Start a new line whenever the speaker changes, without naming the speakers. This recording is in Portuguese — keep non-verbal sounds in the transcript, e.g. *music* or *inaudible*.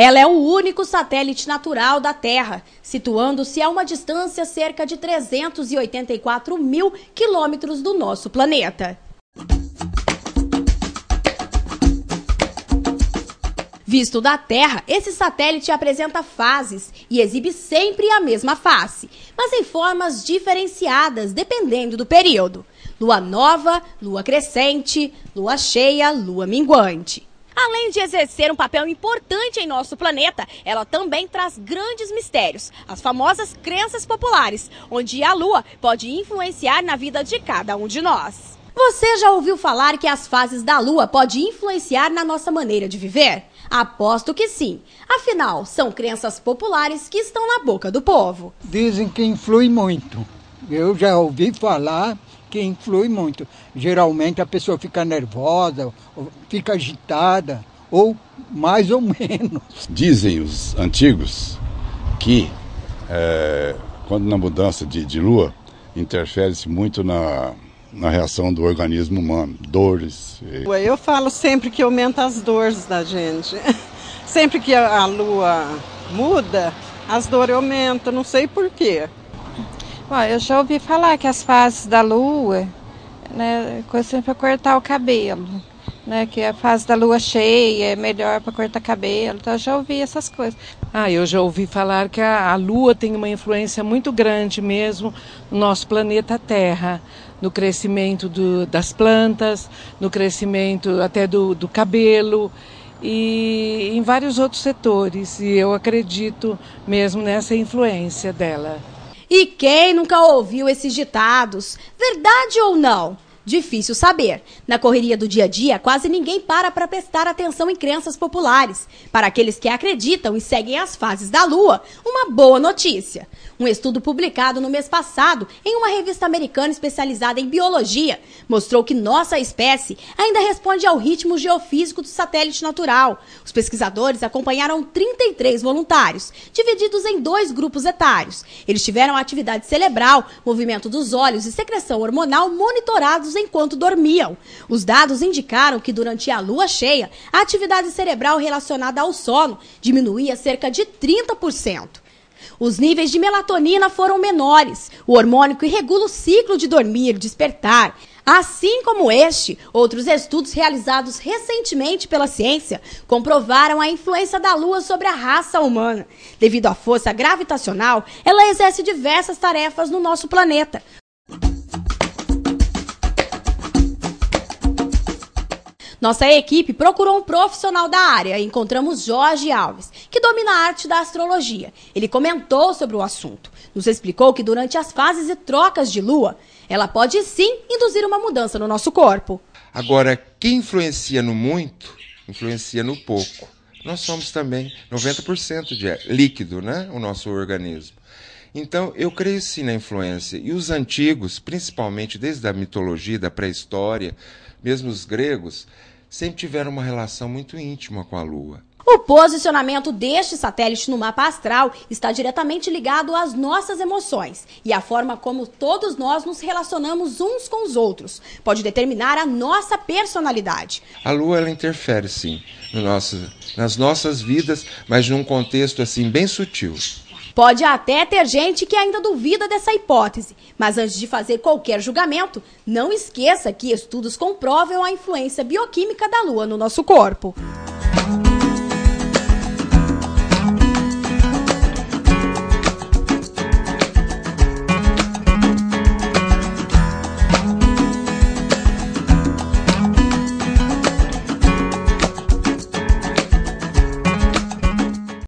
Ela é o único satélite natural da Terra, situando-se a uma distância cerca de 384 mil quilômetros do nosso planeta. Visto da Terra, esse satélite apresenta fases e exibe sempre a mesma face, mas em formas diferenciadas dependendo do período: lua nova, lua crescente, lua cheia, lua minguante. Além de exercer um papel importante em nosso planeta, ela também traz grandes mistérios, as famosas crenças populares, onde a Lua pode influenciar na vida de cada um de nós. Você já ouviu falar que as fases da Lua podem influenciar na nossa maneira de viver? Aposto que sim. Afinal, são crenças populares que estão na boca do povo.
Dizem que influi muito. Eu já ouvi falar que influi muito. Geralmente a pessoa fica nervosa, fica agitada, ou mais ou *laughs* menos. Dizem os antigos que é, quando na mudança de, de lua interfere-se muito na, na reação do organismo humano, dores. E...
Eu falo sempre que aumenta as dores da gente. *laughs* Sempre que a lua muda, as dores aumentam, não sei porquê. Bom, eu já ouvi falar que as fases da lua, né, coisa assim, para cortar o cabelo, né, que a fase da lua cheia é melhor para cortar cabelo. Então eu já
ouvi essas coisas. Ah, eu já ouvi falar que a, a lua tem uma influência muito grande mesmo no nosso planeta Terra, no crescimento do, das plantas, no crescimento até do, do cabelo e em vários outros setores. E eu acredito mesmo nessa influência dela. E quem
nunca ouviu esses ditados? Verdade ou não? Difícil saber. Na correria do dia a dia, quase ninguém para para prestar atenção em crenças populares. Para aqueles que acreditam e seguem as fases da lua, uma boa notícia. Um estudo publicado no mês passado em uma revista americana especializada em biologia mostrou que nossa espécie ainda responde ao ritmo geofísico do satélite natural. Os pesquisadores acompanharam 33 voluntários, divididos em dois grupos etários. Eles tiveram atividade cerebral, movimento dos olhos e secreção hormonal monitorados enquanto dormiam. Os dados indicaram que durante a lua cheia, a atividade cerebral relacionada ao sono diminuía cerca de 30%. Os níveis de melatonina foram menores, o hormônio que regula o ciclo de dormir e despertar. Assim como este, outros estudos realizados recentemente pela ciência comprovaram a influência da Lua sobre a raça humana. Devido à força gravitacional, ela exerce diversas tarefas no nosso planeta, Nossa equipe procurou um profissional da área e encontramos Jorge Alves, que domina a arte da astrologia. Ele comentou sobre o assunto. Nos explicou que durante as fases e trocas de lua, ela pode sim induzir uma mudança no nosso corpo.
Agora, quem influencia no muito, influencia no pouco. Nós somos também 90% de líquido, né? O nosso organismo. Então, eu creio sim na influência. E os antigos, principalmente desde a mitologia, da pré-história, mesmo os gregos, sempre tiveram uma relação muito íntima com a Lua.
O posicionamento deste satélite no mapa astral está diretamente ligado às nossas emoções e à forma como todos nós nos relacionamos uns com os outros. Pode determinar a nossa personalidade.
A Lua ela interfere sim no nosso, nas nossas vidas, mas num contexto assim bem sutil.
Pode até ter gente que ainda duvida dessa hipótese, mas antes de fazer qualquer julgamento, não esqueça que estudos comprovam a influência bioquímica da lua no nosso corpo.